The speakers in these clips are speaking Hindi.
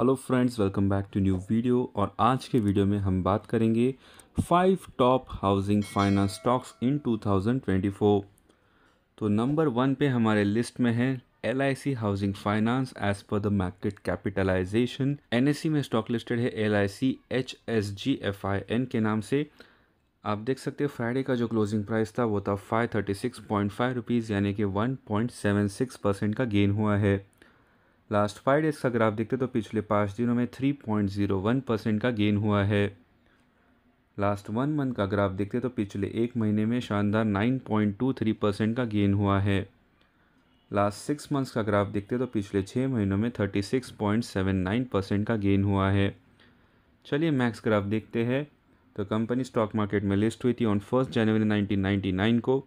Hello friends welcome back to new video और आज के वीडियो में हम बात करेंगे five top housing finance stocks in 2024 तो नंबर वन पे हमारे लिस्ट में है L housing finance as per the market capitalization एन में स्टॉक लिस्टेड है L I C H S G F I N के नाम से आप देख सकते हो फ्राइडे का जो क्लोजिंग प्राइस था वो था five thirty six point five rupees यानी कि one point seven six percent का गेन हुआ है लास्ट फाइव डेज़ का ग्राफ देखते तो पिछले पाँच दिनों में three point zero one percent का गेन हुआ है लास्ट वन मंथ का ग्राफ देखते तो पिछले एक महीने में शानदार nine point two three percent का गेन हुआ है लास्ट सिक्स मंथ्स का ग्राफ देखते तो पिछले छः महीनों में thirty six point seven nine percent का गेन हुआ है चलिए मैक्स ग्राफ देखते हैं तो कंपनी स्टॉक मार्केट में लिस्ट तो हुई थी ऑन फर्स्ट जनवरी नाइनटीन को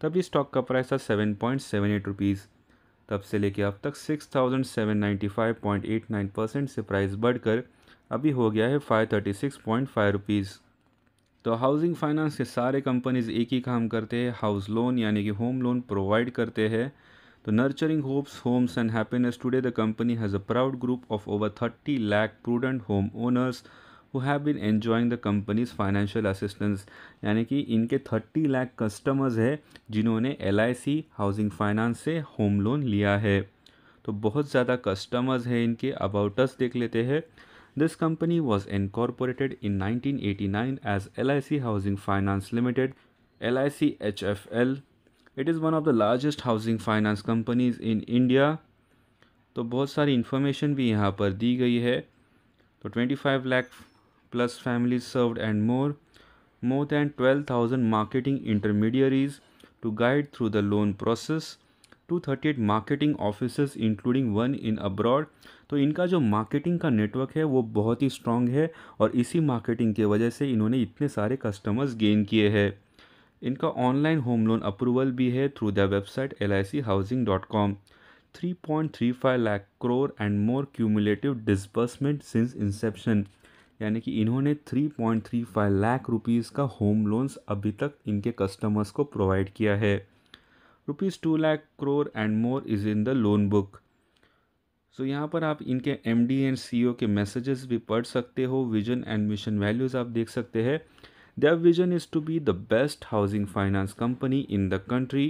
तब स्टॉक का प्राइस था seven point seven eight rupees तब से लेके अब तक 6,795.89 परसेंट से प्राइस बढ़कर अभी हो गया है 536.5 रुपीस तो हाउसिंग फाइनेंस के सारे कंपनीज एक ही काम करते हैं हाउस लोन यानी कि होम लोन प्रोवाइड करते हैं तो nurturing hopes homes and happiness today the company has a proud group of over 30 lakh prudent home owners who have been enjoying the company's financial assistance यानी कि इनके थर्टी लाख कस्टमर्स है जिन्होंने L I C housing finance से होम लोन लिया है तो बहुत ज़्यादा कस्टमर्स हैं इनके अबाउट देख लेते हैं this company was incorporated in nineteen eighty nine as L I C housing finance limited L I C H F L it is one of the largest housing finance companies in India तो बहुत सारी इंफॉर्मेशन भी यहाँ पर दी गई है तो twenty five lakh plus family served and more more than twelve thousand marketing intermediaries to guide through the loan process two thirty eight marketing officers including one in abroad तो इनका जो मार्केटिंग का नेटवर्क है वो बहुत ही स्ट्रॉन्ग है और इसी मार्केटिंग की वजह से इन्होंने इतने सारे कस्टमर्स गेन किए हैं इनका ऑनलाइन होम लोन अप्रूवल भी है through the website L I C housing dot com three point three five lakh crore and more cumulative disbursement since inception यानी कि इन्होंने 3.35 लाख रुपीस का होम लोन्स अभी तक इनके कस्टमर्स को प्रोवाइड किया है rupees two lakh crore and more is in the loan book so यहाँ पर आप इनके M D and C O के मैसेजेस भी पढ़ सकते हो विजन एंड मिशन वैल्यूज़ आप देख सकते हैं their vision is to be the best housing finance company in the country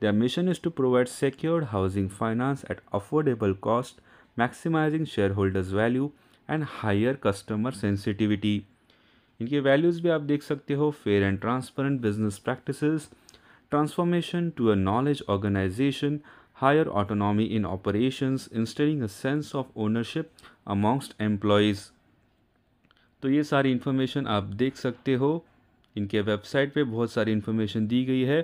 their mission is to provide secured housing finance at affordable cost maximising share holders value and higher customer sensitivity इनके वैल्यूज़ भी आप देख सकते हो fair and transparent business practice transformation to a knowledge organisation higher autonomy in operation instilling a sense of ownership amongst employees तो ये सारी इन्फॉर्मेशन आप देख सकते हो इनके वेबसाइट पे बहुत सारी इन्फॉर्मेशन दी गई है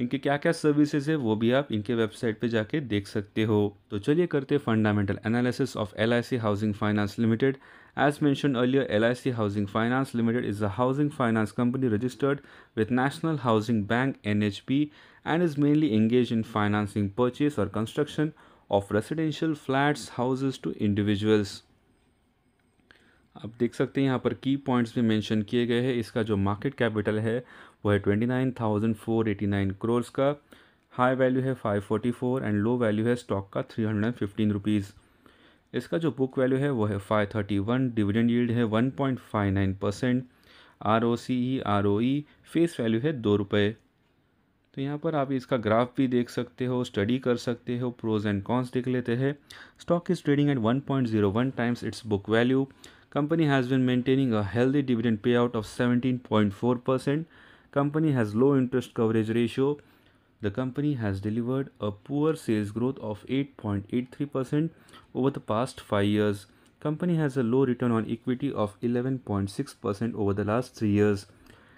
इनके क्या क्या सर्विसेज है वो भी आप इनके वेबसाइट पे जाके देख सकते हो तो चलिए करते हैं fundamental analysis of L housing finance Limited as mentioned earlier L housing finance Limited is a housing finance company registered with National Housing Bank an and is mainly engage in financing purchase और construction of residential flats houses to individuals आप देख सकते हैं यहाँ पर की पॉइंट्स भी मेंशन किए गए हैं इसका जो मार्केट कैपिटल है वो है twenty nine thousand four eighty nine crores का हाई वैल्यू है five forty four and low value है स्टॉक का three hundred and fifteen rupees इसका जो बुक वैल्यू है वो है five thirty one dividend yield है one point five nine percent R O C E R O E face value है दो रुपये तो यहाँ पर आप इसका ग्राफ भी देख सकते हो स्टडी कर सकते हो प्रोज एंड कॉन्स देख लेते हैं stock is trading at one point zero one times its book value Company has been maintaining a healthy dividend payout of 17.4%. Company has low interest coverage ratio. The company has delivered a poor sales growth of 8.83% over the past 5 years. Company has a low return on equity of 11.6% over the last 3 years.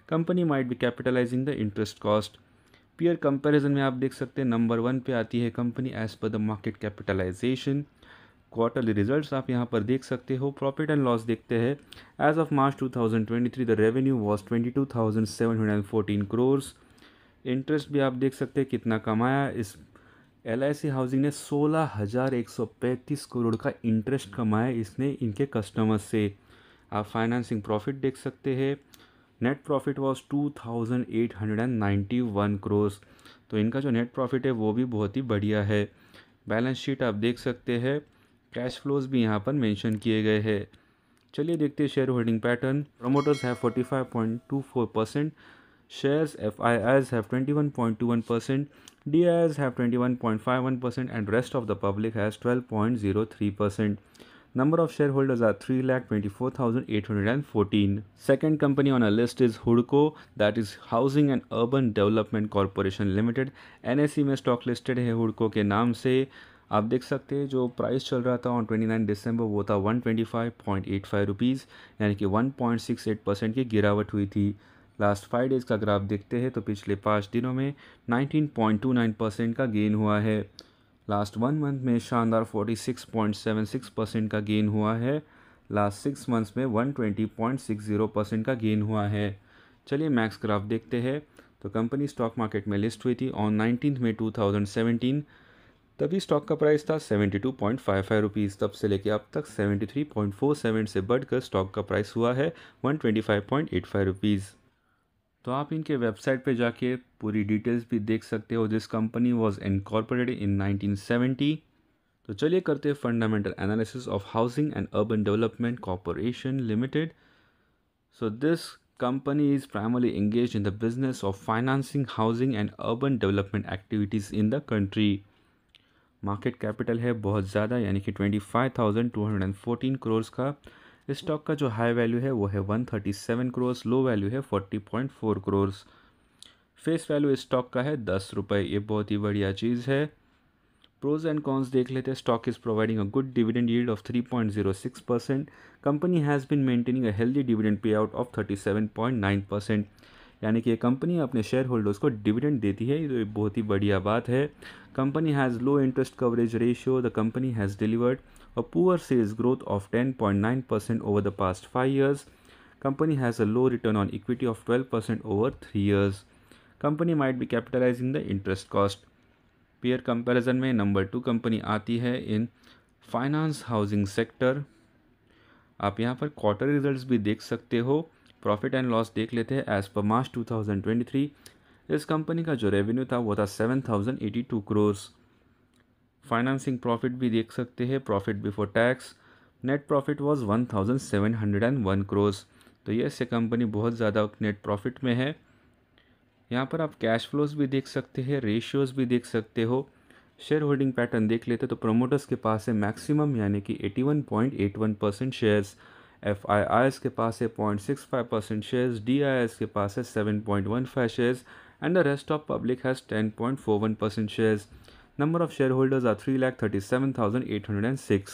Company might be capitalizing the interest cost. Peer comparison में आप देख सकते हैं 1 वन पे आती है as per the market capitalization quarterly results आप यहाँ पर देख सकते हो प्रॉफिट एंड लॉस देखते हैं as of March 2023 the revenue was fourteen crores interest भी आप देख सकते हैं कितना कमाया इस एल हाउसिंग ने सोलह हज़ार एक सौ पैंतीस करोड़ का इंटरेस्ट कमाया इसने इनके कस्टमर्स से आप फाइनेंसिंग प्रॉफिट देख सकते हैं net profit was two thousand eight hundred and ninety one crores तो इनका जो नेट प्रॉफिट है वो भी बहुत ही बढ़िया है बैलेंस शीट आप देख सकते हैं कैश फ्लोज भी यहाँ पर मैंशन किए गए हैं चलिए देखते हैं share holding pattern promoters have four percent shares F I have twenty one point two one percent D I have twenty one point five one percent and rest of the public has twelve point zero three percent number of share holders are three lakh twenty four thousand eight hundred and fourteen second company on a list is हुडको that is Housing and urban Development Corporation limited N S C में स्टॉक लिस्टेड है हुडको के नाम से आप देख सकते हैं जो प्राइस चल रहा था ऑन 29 दिसंबर वो था 125.85 रुपीस यानी कि 1.68 परसेंट की गिरावट हुई थी लास्ट फाइव डेज़ का अगर आप देखते हैं तो पिछले पाँच दिनों में 19.29 परसेंट का गेन हुआ है लास्ट वन मंथ में शानदार 46.76 परसेंट का गेन हुआ है लास्ट सिक्स मंथ्स में वन परसेंट का गेन हुआ है चलिए मैक्स ग्राफ देखते हैं तो कंपनी स्टॉक मार्केट में लिस्ट हुई थी ऑन नाइनटीन में टू तभी स्टॉक का प्राइस था 72.55 पॉइंट तब से लेके अब तक 73.47 से बढ़कर स्टॉक का प्राइस हुआ है 125.85 ट्वेंटी तो आप इनके वेबसाइट पे जाके पूरी डिटेल्स भी देख सकते हो this company was incorporated in 1970 तो चलिए करते हैं fundamental analysis of Housing and urban Development Corporation Limited so this company is primarily engage in the business of financing housing and urban development activities in the country market capital है बहुत ज़्यादा यानी कि twenty five thousand two hundred and fourteen crores का स्टॉक का जो हाई वैल्यू है वो है वन थर्टी सेवन करोर्स लो वैल्यू है forty point four crores face value stock का है दस रुपये ये बहुत ही बढ़िया चीज़ है प्रोज एंड कॉन्स देख लेते हैं stock is providing a good dividend yield of six percent company has been maintaining a healthy dividend pay out of thirty seven point nine percent यानी कि ये कंपनी अपने शेयर होल्डर्स को डिविडेंड देती है ये बहुत ही बढ़िया बात है company has low interest coverage ratio the company has delivered a poor sales growth of 10.9 percent over the past five years company has a low return on equity of twelve percent over three years company might be capitalising the interest cost peer comparison में नंबर टू कंपनी आती है इन फाइनेंस हाउसिंग सेक्टर आप यहाँ पर क्वार्टर रिजल्ट भी देख सकते हो प्रॉफिट एंड लॉस देख लेते हैं एज़ पर मार्च 2023 इस कंपनी का जो रेवेन्यू था वो था 7082 करोड़ फाइनेंसिंग प्रॉफिट भी देख सकते हैं profit before tax net profit was 1701 crore तो ये से कंपनी बहुत ज़्यादा नेट प्रॉफिट में है यहाँ पर आप कैश फ्लोज भी देख सकते हैं रेशियोज़ भी देख सकते हो शेयर होल्डिंग पैटर्न देख लेते तो प्रोमोटर्स के पास है मैक्सिमम यानी कि 81.81 percent shares F I I S के पास है point six five percent shares D I S के पास है seven point one five shares and the rest of public has ten point four one percent shares six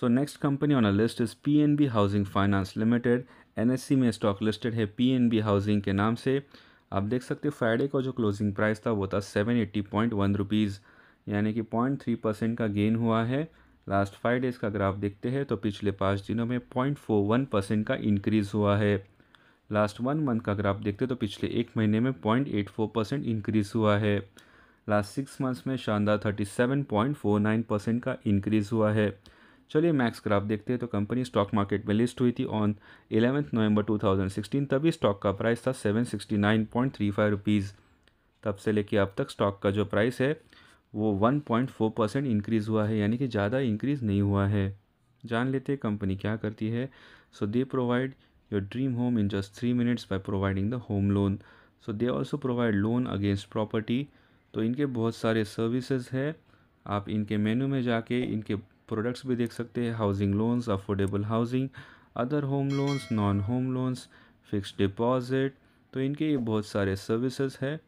so next company on a list is P N B Housing finance Limited N S C में स्टॉक लिस्टेड है पी एन बी हाउसिंग के नाम से आप देख सकते हो फ्राइडे का जो क्लोजिंग प्राइस था वो था seven eighty point one rupees यानी कि पॉइंट थ्री परसेंट का गेन हुआ है लास्ट फाइव डेज़ का ग्राफ देखते हैं तो पिछले पाँच दिनों में पॉइंट फोर वन परसेंट का इंक्रीज़ हुआ है लास्ट वन मंथ का ग्राफ देखते हैं तो पिछले एक महीने में point eight four percent increase हुआ है लास्ट सिक्स मंथ्स में शानदार thirty seven point four nine percent का इंक्रीज़ हुआ है चलिए मैक्स ग्राफ देखते हैं तो कंपनी स्टॉक मार्केट में लिस्ट हुई थी ऑन एलेवंथ नवंबर सिक्सटीन तभी स्टॉक का प्राइस था seven sixty nine point three five rupees तब से लेके अब तक स्टॉक का जो प्राइस है वो one point four percent increase हुआ है यानी कि ज़्यादा इंक्रीज़ नहीं हुआ है जान लेते हैं कंपनी क्या करती है so they provide your dream home in just three minutes by providing the home loan so they also provide loan against property तो इनके बहुत सारे सर्विसेज है आप इनके मेन्यू में जाके इनके प्रोडक्ट्स भी देख सकते हैं housing loans affordable housing other home loans non home loans fix deposit तो इनके ये बहुत सारे सर्विसेज है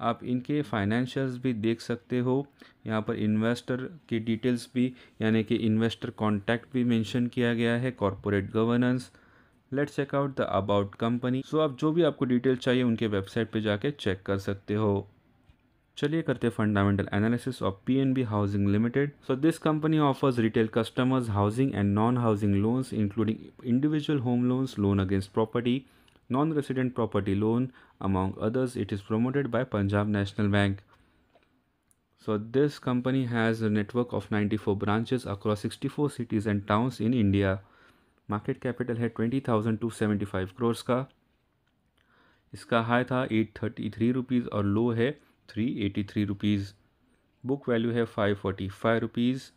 आप इनके फाइनेंशियल्स भी देख सकते हो यहाँ पर इन्वेस्टर की डिटेल्स भी यानी कि इन्वेस्टर कॉन्टैक्ट भी मेंशन किया गया है corporate governance let's check out the about company so आप जो भी आपको डिटेल चाहिए उनके वेबसाइट पे जाके चेक कर सकते हो चलिए करते fundamental analysis of PNB Housing Limited so this company offers retail customers housing and non housing loans including individual home loans loan against property non-resident property loan among others it is promoted by punjab national bank so this company has a network of 94 branches across 64 cities and towns in india market capital है 20275 crores ka iska high tha 833 rupees aur low hai 383 rupees book value hai 545 rupees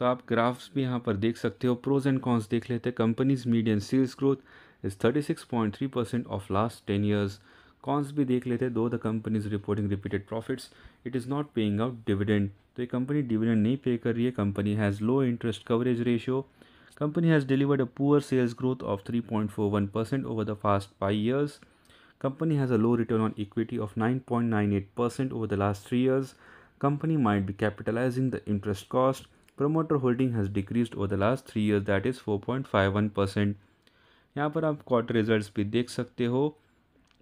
तो आप ग्राफ्स भी यहाँ पर देख सकते हो प्रोज एंड कॉन्स देख लेते हैं company's medium sales growth is 36.3% of last 10 years. Cons भी देख लेते हैं though the company is reporting repeated profits it is not paying out dividend तो ये कंपनी डिविडेंड नहीं पे कर रही है company has low interest coverage ratio company has delivered a poor sales growth of 3.41 percent over the past five years company has a low return on equity of 9.98 percent over the last three years company might be capitalising the interest cost promoter holding has decreased over the last 3 years that is 4.51% यहाँ पर आप क्वार्टर रिजल्ट्स भी देख सकते हो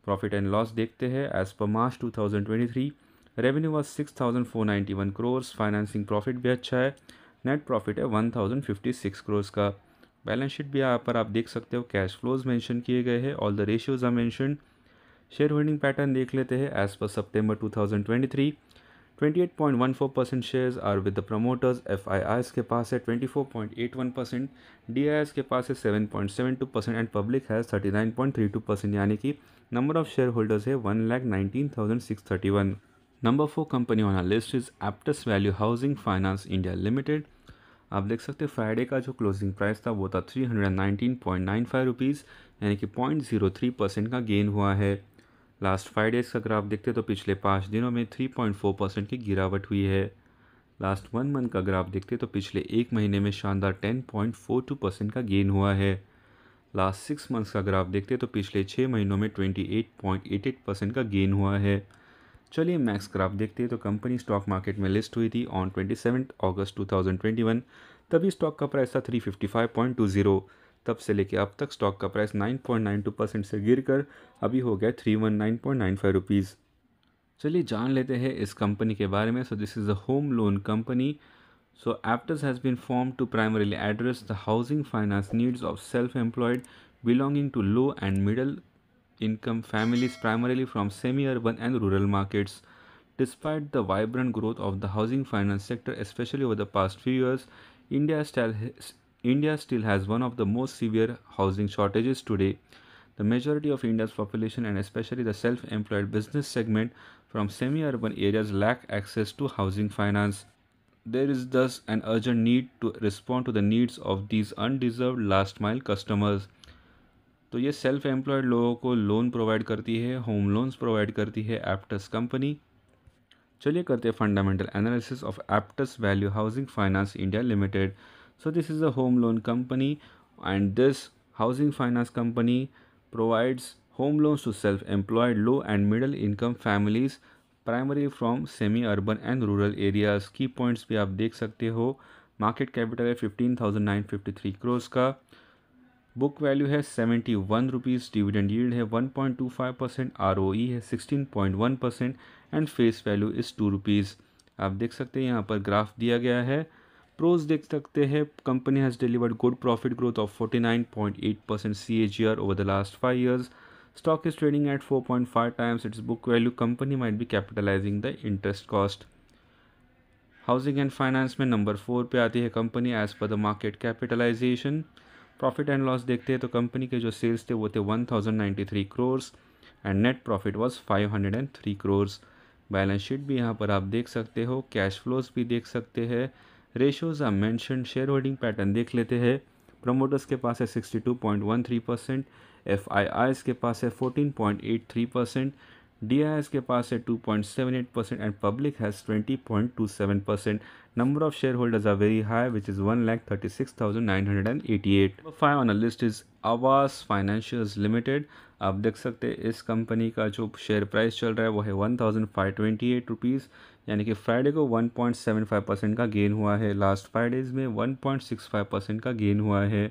प्रॉफिट एंड लॉस देखते हैं as per March 2023 revenue was 6491 crores financing profit भी अच्छा है नेट प्रॉफिट है 1056 करोर्स का बैलेंस शीट भी यहाँ पर आप देख सकते हो कैश फ्लोज मेंशन किए गए हैं all the ratios are mention share holding pattern देख लेते हैं as per September 2023 28.14 percent shares are with the promoters F के पास है 24.81 परसेंट डी के पास है 7.72 percent and public has 39.32 percent यानी कि नंबर ऑफ शेयर होल्डर्स है one lakh nineteen thousand six thirty one number four company on list is Aptus value housing finance India Limited आप देख सकते हैं फ्राइडे का जो क्लोजिंग प्राइस था वो था three hundred nineteen point nine five rupees यानी कि पॉइंट जीरो थ्री परसेंट का गेन हुआ है लास्ट फाइव डेज़ का ग्राफ देखते तो पिछले पाँच दिनों में 3.4 परसेंट की गिरावट हुई है लास्ट वन मंथ का ग्राफ देखते तो पिछले एक महीने में शानदार 10.42 परसेंट का गेन हुआ है लास्ट सिक्स मंथ्स का ग्राफ देखते तो पिछले छः महीनों में 28.88 परसेंट का गेन हुआ है चलिए मैक्स ग्राफ देखते हैं तो कंपनी स्टॉक मार्केट में लिस्ट हुई थी on twenty seven August two thousand twenty one तभी स्टॉक का प्राइस था three fifty five point two zero तब से लेके अब तक स्टॉक का प्राइस 9.92 परसेंट से गिरकर अभी हो गया थ्री वन नाइन चलिए जान लेते हैं इस कंपनी के बारे में so this is a home loan company so Aptus has been form to primarily address the housing finance needs of self employed belonging to low and middle income families primarily from semi urban and rural markets despite the vibrant growth of the housing finance sector specially over the past few years India style India still has one of the most severe housing shortages today. The majority of India's population and especially the self employed business segment from semi urban areas lack access to housing finance. There is thus an urgent need to respond to the needs of these undeserved last mile customers. तो ये सेल्फ एम्प्लॉयड लोगों को लोन प्रोवाइड करती है होम लोन्स प्रोवाइड करती है एप्टस कंपनी चलिए करते हैं fundamental analysis of Aptus value housing finance India limited so this is a home loan company and this housing finance company provides home loans to self-employed low and middle income families primarily from semi urban and rural areas key points bhi aap dekh sakte ho market capital hai 15953 crores ka book value है seventy one rupees dividend yield है one point two five percent R O E है sixteen point one percent and face value is two rupees आप देख सकते हैं यहाँ पर ग्राफ दिया गया है प्रोज देख सकते हैं company has delivered good profit growth of 49.8 percent C H G R over the last five years trading at four point 4.5 times its book value company might be capitalising the interest cost housing and finance में नंबर फोर पे आती है company as per the market capitalization profit and loss देखते हैं तो कंपनी के जो सेल्स थे वो थे three crores and net profit and three crores balance sheet भी यहाँ पर आप देख सकते हो कैश फ्लोज भी देख सकते हैं ratios are mention share holding pattern देख लेते हैं प्रमोटर्स के पास है sixty two point one three percent F I के पास है fourteen point eight three percent D I S के पास है two point seven eight percent and public has twenty point two seven percent number of share holders are very high which is one lakh thirty six thousand nine hundred and eighty eight five on list is Aavas financial limited आप देख सकते हैं इस कंपनी का जो शेयर प्राइस चल रहा है वो है one thousand five twenty eight rupees यानी कि फ्राइडे को 1.75 परसेंट का गेन हुआ है लास्ट फाइव डेज़ में 1.65 परसेंट का गेन हुआ है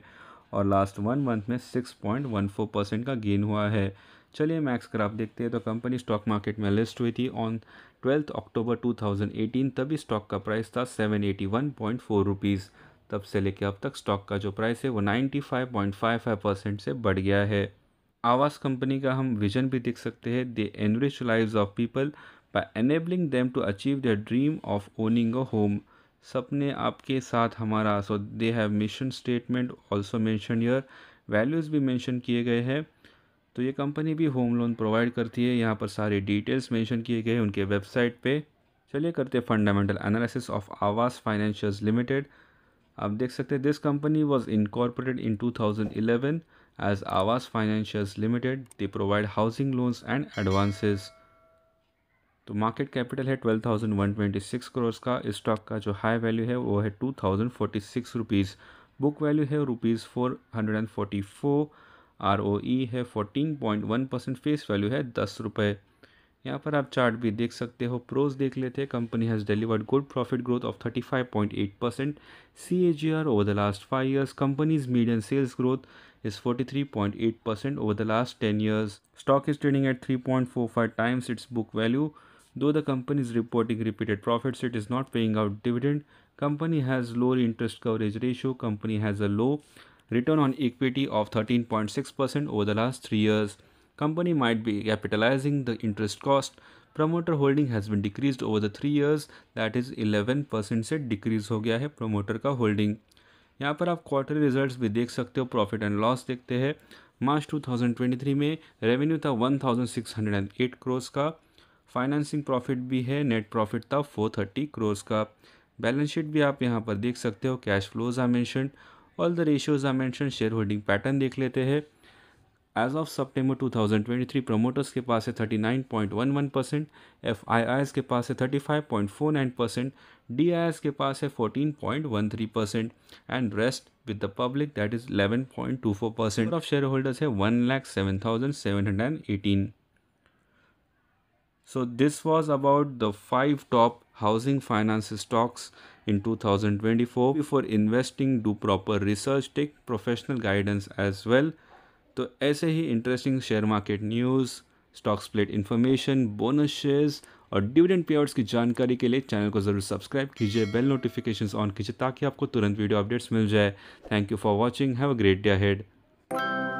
और लास्ट वन मंथ में 6.14 परसेंट का गेन हुआ है चलिए मैक्स कर देखते हैं तो कंपनी स्टॉक मार्केट में लिस्ट हुई थी ऑन ट्वेल्थ अक्टूबर 2018 तभी स्टॉक का प्राइस था 781.4 रुपीस तब से लेके अब तक स्टॉक का जो प्राइस है वो 95.55 परसेंट से बढ़ गया है आवास कंपनी का हम विजन भी देख सकते हैं they enrich lives of people by enabling them to achieve the dream of owning a home सपने आपके साथ हमारा so they have mission statement also mention your values भी मैंशन किए गए हैं तो ये कंपनी भी होम लोन प्रोवाइड करती है यहाँ पर सारे डिटेल्स मेंशन किए गए हैं उनके वेबसाइट पे चलिए करते हैं fundamental analysis of Aavas financials limited आप देख सकते हैं this company was incorporated in two eleven as Aavas financials limited they provide housing loans and advances तो मार्केट कैपिटल है twelve thousand one twenty six crores का स्टॉक का जो हाई वैल्यू है वो है two thousand forty six rupees book value है rupees four hundred and forty four R O E है fourteen point one percent face value है दस रुपये यहाँ पर आप चार्ट भी देख सकते हो प्रोज देख लेते हैं company has delivered good profit growth of thirty five point eight percent C A G R over the last five years company's medium sales growth is forty three point eight percent over the last ten years stock is trading at three point four five times its book value Though the company is reporting repeated profits, it is not paying out dividend. Company has low interest coverage ratio. Company has a low return on equity of 13.6% over the last 3 years. Company might be capitalizing the interest cost. Promoter holding has been decrease over the three years that is eleven percent से डिक्रीज़ हो गया है प्रमोटर का होल्डिंग यहाँ पर आप क्वार्टरली रिजल्ट्स भी देख सकते हो प्रॉफिट एंड लॉस देखते हैं मार्च 2023 में रेवेन्यू था 1608 करोड़ का फाइनेंसिंग प्रॉफिट भी है नेट प्रॉफिट था फोर थर्टी क्रोज का बैलेंस शीट भी आप यहाँ पर देख सकते हो cash flows are mention all the ratios are mention share holding pattern देख लेते हैं एज ऑफ ट्वेंटी 2023 प्रमोटर्स के पास है thirty nine point one one percent F I I S के पास है thirty five point four nine percent D I S के पास है fourteen point one three percent and rest with the public that is point two four percent of share holders है one lakh seven thousand seven hundred and eighteen So this was about the five top housing finance stocks in 2024. Before investing, do proper research, take professional guidance as well. तो ऐसे ही interesting share market news stock split information bonus shares और डिविडेंड पेयर्स की जानकारी के लिए चैनल को ज़रूर सब्सक्राइब कीजिए बेल नोटिफिकेशंस ऑन कीजिए ताकि आपको तुरंत वीडियो अपडेट्स मिल जाए thank you for watching have a great day head